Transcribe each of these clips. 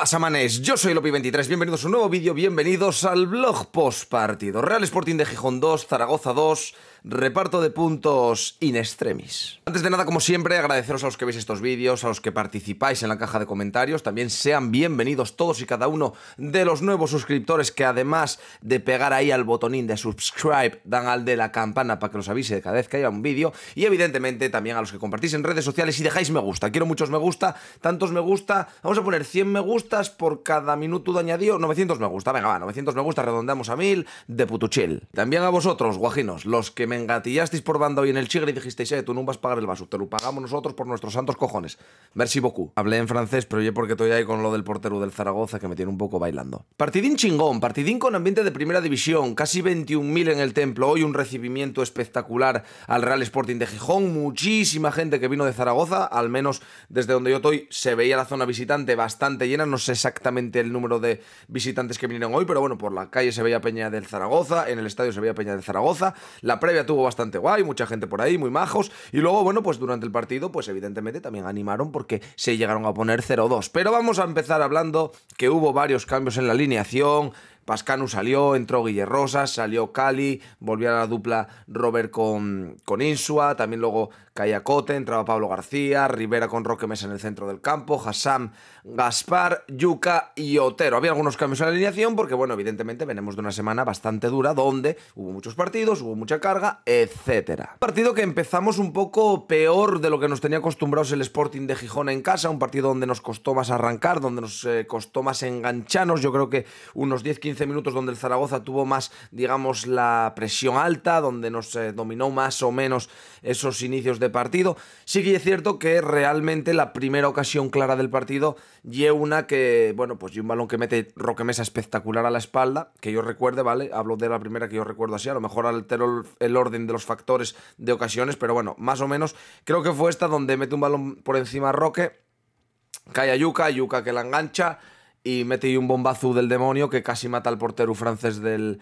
pasa, manes? Yo soy Lopi23, bienvenidos a un nuevo vídeo, bienvenidos al blog post partido. Real Sporting de Gijón 2, Zaragoza 2, reparto de puntos in extremis. Antes de nada, como siempre, agradeceros a los que veis estos vídeos, a los que participáis en la caja de comentarios, también sean bienvenidos todos y cada uno de los nuevos suscriptores que además de pegar ahí al botonín de subscribe, dan al de la campana para que los avise cada vez que haya un vídeo y evidentemente también a los que compartís en redes sociales y dejáis me gusta. Quiero muchos me gusta, tantos me gusta, vamos a poner 100 me gustas por cada minuto de añadido, 900 me gusta, venga va, 900 me gusta, redondeamos a 1000 de putuchil. También a vosotros, guajinos, los que me engatillasteis por banda hoy en el Chigre y dijisteis, eh, tú no vas a pagar el vaso, te lo pagamos nosotros por nuestros santos cojones. Merci beaucoup. Hablé en francés, pero yo porque estoy ahí con lo del portero del Zaragoza que me tiene un poco bailando. Partidín chingón, partidín con ambiente de primera división, casi 21.000 en el templo, hoy un recibimiento espectacular al Real Sporting de Gijón, muchísima gente que vino de Zaragoza, al menos desde donde yo estoy se veía la zona visitante bastante llena, no sé exactamente el número de visitantes que vinieron hoy, pero bueno, por la calle se veía Peña del Zaragoza, en el estadio se veía Peña del Zaragoza, la previa tuvo bastante guay, mucha gente por ahí, muy majos. Y luego, bueno, pues durante el partido, pues evidentemente también animaron porque se llegaron a poner 0-2. Pero vamos a empezar hablando que hubo varios cambios en la alineación, Pascanu salió, entró Guillermo Rosas, salió Cali, volvió a la dupla Robert con, con Insua, también luego Cayacote entraba Pablo García, Rivera con Roque Mesa en el centro del campo, Hassan, Gaspar, Yuca y Otero. Había algunos cambios en la alineación porque, bueno, evidentemente venimos de una semana bastante dura donde hubo muchos partidos, hubo mucha carga, etcétera. Partido que empezamos un poco peor de lo que nos tenía acostumbrados el Sporting de Gijón en casa, un partido donde nos costó más arrancar, donde nos eh, costó más engancharnos, yo creo que unos 10-15 minutos donde el Zaragoza tuvo más, digamos, la presión alta, donde nos eh, dominó más o menos esos inicios de partido. Sí que es cierto que realmente la primera ocasión clara del partido y una que, bueno, pues y un balón que mete Roque Mesa espectacular a la espalda, que yo recuerde, ¿vale? Hablo de la primera que yo recuerdo así, a lo mejor altero el orden de los factores de ocasiones, pero bueno, más o menos creo que fue esta donde mete un balón por encima Roque, cae a Yuka, Yuka que la engancha, y metí un bombazo del demonio que casi mata al portero francés del,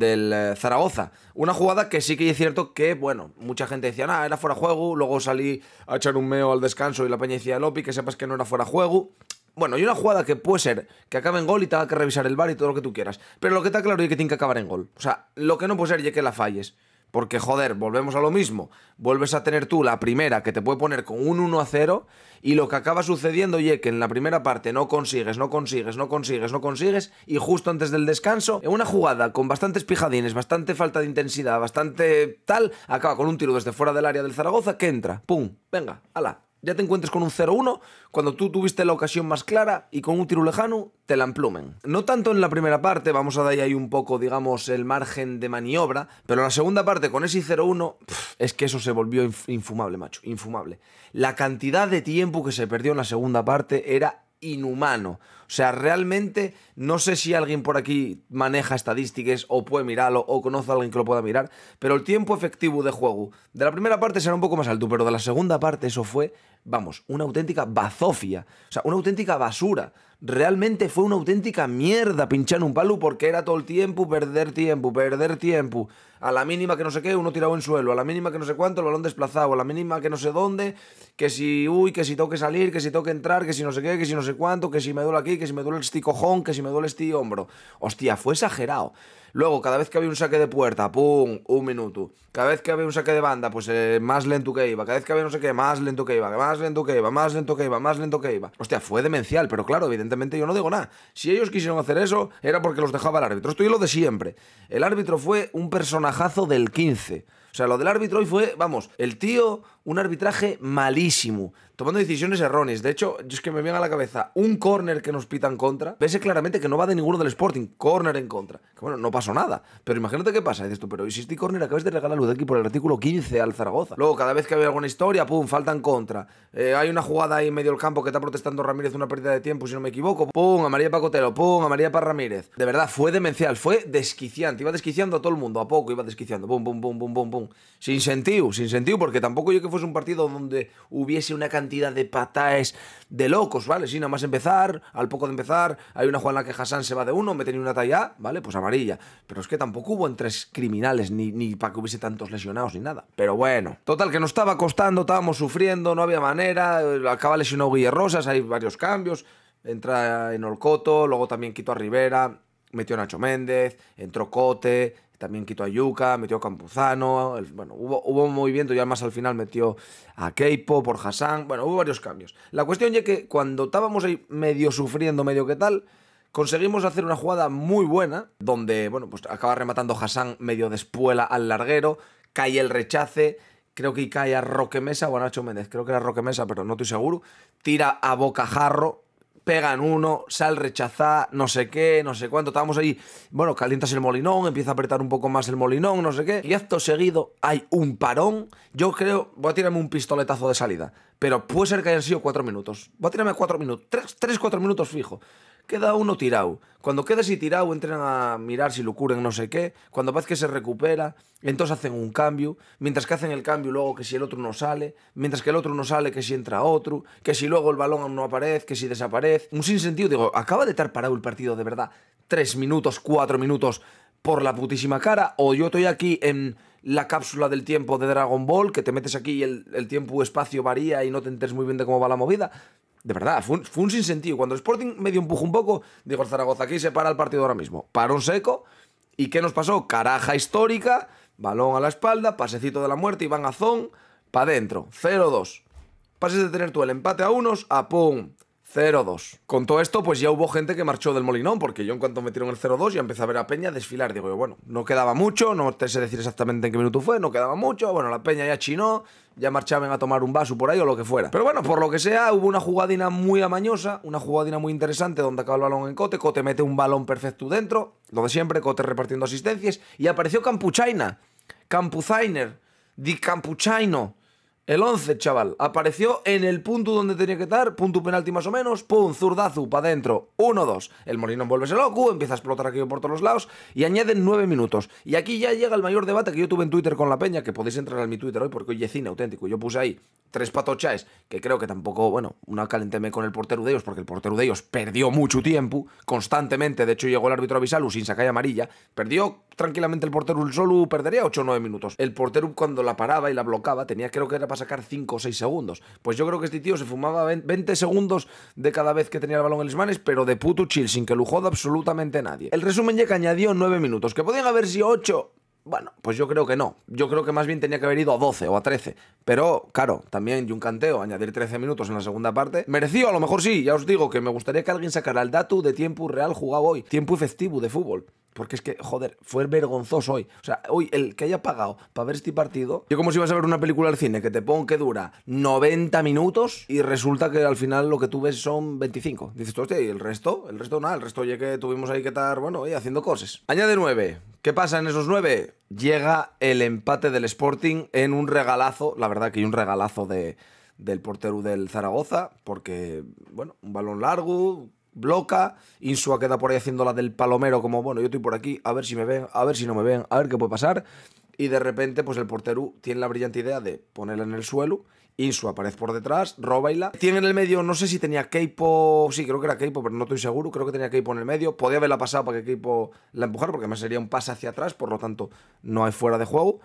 eh, Zaragoza. Una jugada que sí que es cierto que, bueno, mucha gente decía, ah, era fuera juego, luego salí a echar un meo al descanso y la peña decía, Lopi, que sepas que no era fuera juego. Bueno, y una jugada que puede ser que acabe en gol y te que revisar el bar y todo lo que tú quieras. Pero lo que está claro es que tiene que acabar en gol. O sea, lo que no puede ser es que la falles. Porque, joder, volvemos a lo mismo. Vuelves a tener tú la primera que te puede poner con un 1 a 0. Y lo que acaba sucediendo, oye, que en la primera parte no consigues, no consigues, no consigues, no consigues. Y justo antes del descanso, en una jugada con bastantes pijadines, bastante falta de intensidad, bastante tal, acaba con un tiro desde fuera del área del Zaragoza que entra. ¡Pum! Venga, ¡Hala! ya te encuentres con un 0-1 cuando tú tuviste la ocasión más clara y con un tiro lejano te la emplumen. No tanto en la primera parte, vamos a dar ahí un poco, digamos, el margen de maniobra, pero en la segunda parte con ese 0-1 es que eso se volvió infumable, macho, infumable. La cantidad de tiempo que se perdió en la segunda parte era inhumano. O sea, realmente no sé si alguien por aquí maneja estadísticas o puede mirarlo o conoce a alguien que lo pueda mirar, pero el tiempo efectivo de juego de la primera parte será un poco más alto, pero de la segunda parte eso fue, vamos, una auténtica bazofia, o sea, una auténtica basura realmente fue una auténtica mierda pinchar un palo porque era todo el tiempo perder tiempo, perder tiempo. A la mínima que no sé qué, uno tirado en suelo, a la mínima que no sé cuánto, el balón desplazado, a la mínima que no sé dónde, que si, uy, que si tengo que salir, que si tengo que entrar, que si no sé qué, que si no sé cuánto, que si me duele aquí, que si me duele este cojón, que si me duele este hombro. Hostia, fue exagerado. Luego, cada vez que había un saque de puerta, ¡pum! Un minuto. Cada vez que había un saque de banda, pues eh, más lento que iba. Cada vez que había no sé qué, más lento que iba, más lento que iba, más lento que iba, más lento que iba. Hostia, fue demencial, pero claro, evidentemente yo no digo nada. Si ellos quisieron hacer eso, era porque los dejaba el árbitro. Estoy lo de siempre. El árbitro fue un personajazo del 15. O sea, lo del árbitro hoy fue, vamos, el tío, un arbitraje malísimo tomando decisiones erróneas. De hecho, es que me viene a la cabeza un córner que nos pitan contra. Vese claramente que no va de ninguno del Sporting. Córner en contra. Que bueno, no pasó nada. Pero imagínate qué pasa. Dices tú, pero hiciste corner córner, acabas de regalar a aquí por el artículo 15 al Zaragoza. Luego, cada vez que había alguna historia, pum, falta en contra. Eh, hay una jugada ahí en medio del campo que está protestando Ramírez una pérdida de tiempo, si no me equivoco. Pum, a María Pacotelo, pum, a María para Ramírez. De verdad, fue demencial, fue desquiciante. Iba desquiciando a todo el mundo, a poco iba desquiciando. Pum, pum, pum, pum, pum, pum. Sin sentido, sin sentido, porque tampoco yo que fuese un partido donde hubiese una cantidad de pataes de locos, ¿vale? Si nada más empezar, al poco de empezar, hay una jugada la que Hassan se va de uno, me tenía una talla, ¿vale? Pues amarilla. Pero es que tampoco hubo entre criminales, ni, ni para que hubiese tantos lesionados, ni nada. Pero bueno, total, que nos estaba costando, estábamos sufriendo, no había manera, acaba lesionado Guille Rosas, hay varios cambios, entra en Olcoto, luego también quitó a Rivera, metió a Nacho Méndez, entró Cote, también quitó a Yuka, metió a Campuzano, bueno, hubo, hubo, un movimiento y además al final metió a Keipo por Hassan, bueno, hubo varios cambios. La cuestión es que cuando estábamos ahí medio sufriendo, medio que tal, conseguimos hacer una jugada muy buena, donde, bueno, pues acaba rematando Hassan medio de espuela al larguero, cae el rechace, creo que cae a Roque Mesa o a Nacho Méndez, creo que era Roque Mesa, pero no estoy seguro, tira a Bocajarro, pegan uno, sal rechaza no sé qué, no sé cuánto. Estábamos ahí, bueno, calientas el molinón, empieza a apretar un poco más el molinón, no sé qué. Y acto seguido hay un parón. Yo creo, voy a tirarme un pistoletazo de salida. Pero puede ser que hayan sido cuatro minutos. Voy a tirarme cuatro minutos, tres, tres cuatro minutos fijo queda uno tirado. Cuando queda así tirado, entran a mirar si lo curan no sé qué. Cuando paz que se recupera, entonces hacen un cambio. Mientras que hacen el cambio, luego que si el otro no sale. Mientras que el otro no sale, que si entra otro. Que si luego el balón no aparece, que si desaparece. Un sinsentido. Digo, acaba de estar parado el partido, de verdad. Tres minutos, cuatro minutos por la putísima cara. O yo estoy aquí en la cápsula del tiempo de Dragon Ball, que te metes aquí y el, tiempo espacio varía y no te enteres muy bien de cómo va la movida de verdad, fue un, sinsentido. Cuando el Sporting medio empujó un poco, digo, Zaragoza aquí se para el partido ahora mismo. un seco. ¿Y qué nos pasó? Caraja histórica, balón a la espalda, pasecito de la muerte, Iván Azón, para adentro. 0-2. Pases de tener tú el empate a unos, a pum. 0-2. Con todo esto, pues ya hubo gente que marchó del Molinón, porque yo en cuanto metieron el 0-2 ya empecé a ver a Peña desfilar. Digo, bueno, no quedaba mucho, no te sé decir exactamente en qué minuto fue, no quedaba mucho. Bueno, la Peña ya chinó, ya marchaban a tomar un vaso por ahí o lo que fuera. Pero bueno, por lo que sea, hubo una jugadina muy amañosa, una jugadina muy interesante donde acaba el balón en Cote, Cote mete un balón perfecto dentro, lo de siempre, Cote repartiendo asistencias, y apareció Campuchaina, Campuzainer, Di Campuchaino, el 11, chaval, apareció en el punto donde tenía que estar, punto penalti más o menos, pum, zurdazu, para adentro. 1-2. El Molino envuelve loco, empieza a explotar aquello por todos los lados y añaden 9 minutos. Y aquí ya llega el mayor debate que yo tuve en Twitter con la peña, que podéis entrar en mi Twitter hoy porque hoy es cine auténtico. Yo puse ahí tres patochas, que creo que tampoco, bueno, una calenteme con el portero de ellos porque el portero de ellos perdió mucho tiempo, constantemente, de hecho llegó el árbitro a sin sacar amarilla, perdió tranquilamente el portero, el solo perdería 8 o 9 minutos. El portero cuando la paraba y la bloqueaba tenía creo que era sacar 5 o 6 segundos. Pues yo creo que este tío se fumaba 20 segundos de cada vez que tenía el balón en las manos, pero de puto chill, sin que lo absolutamente nadie. El resumen ya que añadió 9 minutos, que podían haber sido 8, bueno, pues yo creo que no. Yo creo que más bien tenía que haber ido a 12 o a 13. Pero, claro, también un canteo, añadir 13 minutos en la segunda parte. mereció, a lo mejor sí. Ya os digo que me gustaría que alguien sacara el dato de tiempo real jugado hoy. Tiempo efectivo de fútbol. Porque es que, joder, fue vergonzoso hoy. O sea, hoy el que haya pagado para ver este partido. Yo, como si ibas a ver una película al cine que te pongo que dura 90 minutos y resulta que al final lo que tú ves son 25. Dices tú, hostia, ¿y el resto? El resto nada, el resto ya que tuvimos ahí que estar, bueno, y haciendo cosas. Añade 9. ¿Qué pasa en esos 9? Llega el empate del Sporting en un regalazo, la verdad que hay un regalazo de, del portero del Zaragoza, porque, bueno, un balón largo, bloca, Insua queda por ahí haciendo la del palomero, como bueno, yo estoy por aquí, a ver si me ven, a ver si no me ven, a ver qué puede pasar. Y de repente, pues el portero tiene la brillante idea de ponerla en el suelo. Insua aparece por detrás, roba y la. Tiene en el medio, no sé si tenía Keipo. Sí, creo que era Keipo, pero no estoy seguro. Creo que tenía Keipo en el medio. Podía haberla pasado para que Keipo la empujara, porque me sería un pase hacia atrás, por lo tanto, no hay fuera de juego.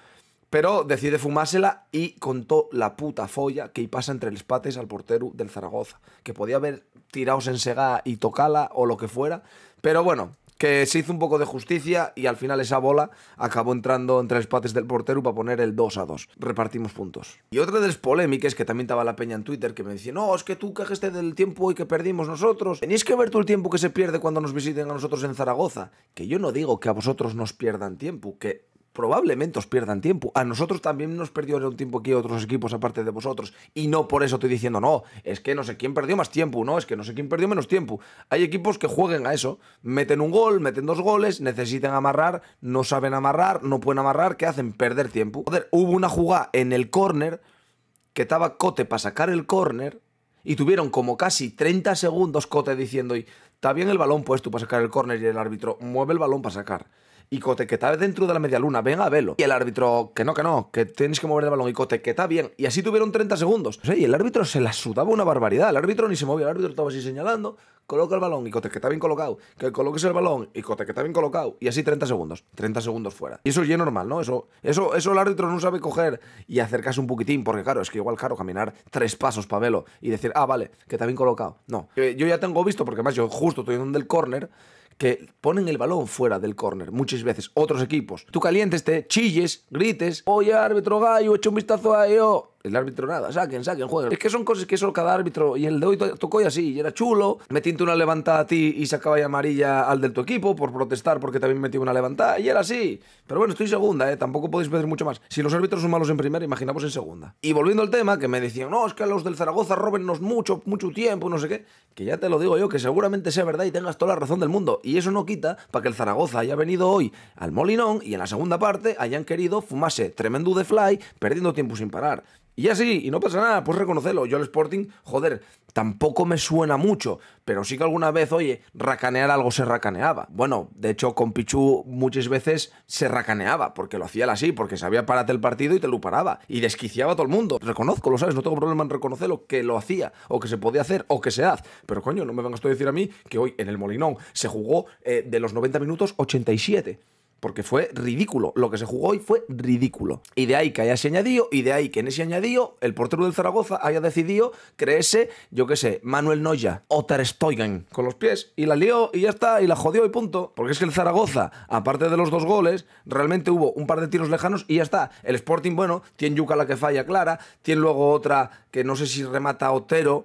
Pero decide fumársela y contó la puta folla que pasa entre los pates al portero del Zaragoza. Que podía haber tirado en Sega y tocala o lo que fuera. Pero bueno, que se hizo un poco de justicia y al final esa bola acabó entrando entre los pates del portero para poner el 2 a 2. Repartimos puntos. Y otra de las polémicas que también estaba la peña en Twitter que me decía, no, es que tú quejaste del tiempo y que perdimos nosotros. Tenéis que ver todo el tiempo que se pierde cuando nos visiten a nosotros en Zaragoza. Que yo no digo que a vosotros nos pierdan tiempo, que probablemente os pierdan tiempo. A nosotros también nos perdieron un tiempo aquí otros equipos aparte de vosotros. Y no por eso estoy diciendo, no, es que no sé quién perdió más tiempo, no, es que no sé quién perdió menos tiempo. Hay equipos que jueguen a eso. Meten un gol, meten dos goles, necesitan amarrar, no saben amarrar, no pueden amarrar, ¿qué hacen? Perder tiempo. Joder, hubo una jugada en el córner que estaba Cote para sacar el córner y tuvieron como casi 30 segundos Cote diciendo, está bien el balón puesto para sacar el córner y el árbitro mueve el balón para sacar y Cote que está dentro de la media luna, venga a velo. Y el árbitro, que no, que no, que tienes que mover el balón y Cote que está bien. Y así tuvieron 30 segundos. y el árbitro se la sudaba una barbaridad. El árbitro ni se movía, el árbitro estaba así señalando, coloca el balón y Cote que está bien colocado, que coloques el balón y Cote que está bien colocado. Y así 30 segundos, 30 segundos fuera. Y eso ya normal, ¿no? Eso, eso, eso el árbitro no sabe coger y acercarse un poquitín, porque claro, es que igual, caro caminar tres pasos para velo y decir, ah, vale, que está bien colocado. No, eh, yo ya tengo visto, porque más yo justo estoy en el corner que ponen el balón fuera del córner muchas veces, otros equipos. Tú calientes, te chilles, grites, oye árbitro gallo, echa un vistazo a ello. El árbitro nada, saquen, saquen, jueguen. Es que son cosas que solo cada árbitro. Y el de hoy tocó y así, y era chulo. tinto una levantada a ti y sacaba ya amarilla al de tu equipo por protestar porque también metí una levantada. Y era así. Pero bueno, estoy segunda, ¿eh? Tampoco podéis pedir mucho más. Si los árbitros son malos en primera, imaginamos en segunda. Y volviendo al tema, que me decían, no, es que los del Zaragoza robennos mucho, mucho tiempo, no sé qué. Que ya te lo digo yo, que seguramente sea verdad y tengas toda la razón del mundo. Y eso no quita para que el Zaragoza haya venido hoy al Molinón y en la segunda parte hayan querido fumarse tremendo de fly, perdiendo tiempo sin parar. Y así, y no pasa nada, pues reconocerlo. Yo el Sporting, joder, tampoco me suena mucho, pero sí que alguna vez, oye, racanear algo se racaneaba. Bueno, de hecho, con Pichu muchas veces se racaneaba, porque lo hacía así, porque sabía pararte el partido y te lo paraba, y desquiciaba a todo el mundo. Reconozco, lo sabes, no tengo problema en reconocerlo, que lo hacía, o que se podía hacer, o que se hace. Pero coño, no me vengas tú a decir a mí que hoy en el Molinón se jugó eh, de los 90 minutos 87 porque fue ridículo. Lo que se jugó hoy fue ridículo. Y de ahí que haya ese añadido, y de ahí que en ese añadido el portero del Zaragoza haya decidido creerse, yo qué sé, Manuel Noya o Ter con los pies. Y la lió y ya está, y la jodió y punto. Porque es que el Zaragoza, aparte de los dos goles, realmente hubo un par de tiros lejanos y ya está. El Sporting, bueno, tiene Yuca la que falla clara, tiene luego otra que no sé si remata Otero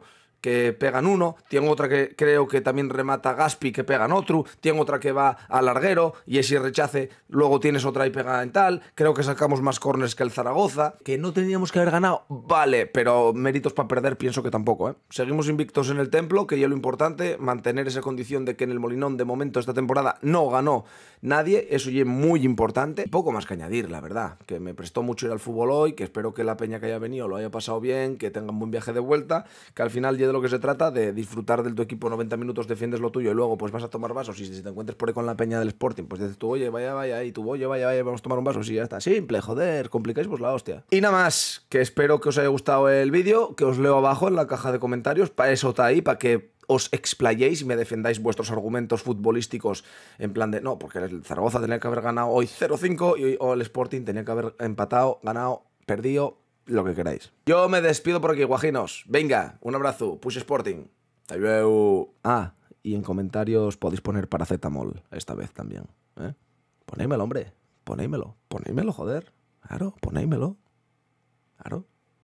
pegan uno, tiene otra que creo que también remata Gaspi que pegan otro, tiene otra que va al larguero y ese rechace, luego tienes otra y pega en tal, creo que sacamos más corners que el Zaragoza, que no teníamos que haber ganado, vale, pero méritos para perder pienso que tampoco, eh. Seguimos invictos en el templo, que ya lo importante, mantener esa condición de que en el Molinón de momento esta temporada no ganó nadie, eso ya es muy importante, poco más que añadir, la verdad, que me prestó mucho ir al fútbol hoy, que espero que la peña que haya venido lo haya pasado bien, que tengan buen viaje de vuelta, que al final llegue de que se trata, de disfrutar del tu equipo 90 minutos, defiendes lo tuyo y luego pues vas a tomar vasos y si te encuentres por ahí con la peña del Sporting, pues dices tú, oye, vaya, vaya, y tú, oye, vaya, vaya, vamos a tomar un vaso, y ya está, simple, joder, complicáis pues la hostia. Y nada más, que espero que os haya gustado el vídeo, que os leo abajo en la caja de comentarios, para eso está ahí, para que os explayéis y me defendáis vuestros argumentos futbolísticos en plan de no, porque el Zaragoza tenía que haber ganado hoy 0-5 y hoy, el Sporting tenía que haber empatado, ganado, perdido lo que queráis. Yo me despido por aquí, guajinos. Venga, un abrazo. Push Sporting. Ah, y en comentarios podéis poner paracetamol esta vez también. ¿eh? Ponémelo, hombre. Ponémelo. Ponémelo, joder. Claro, ponémelo. Claro.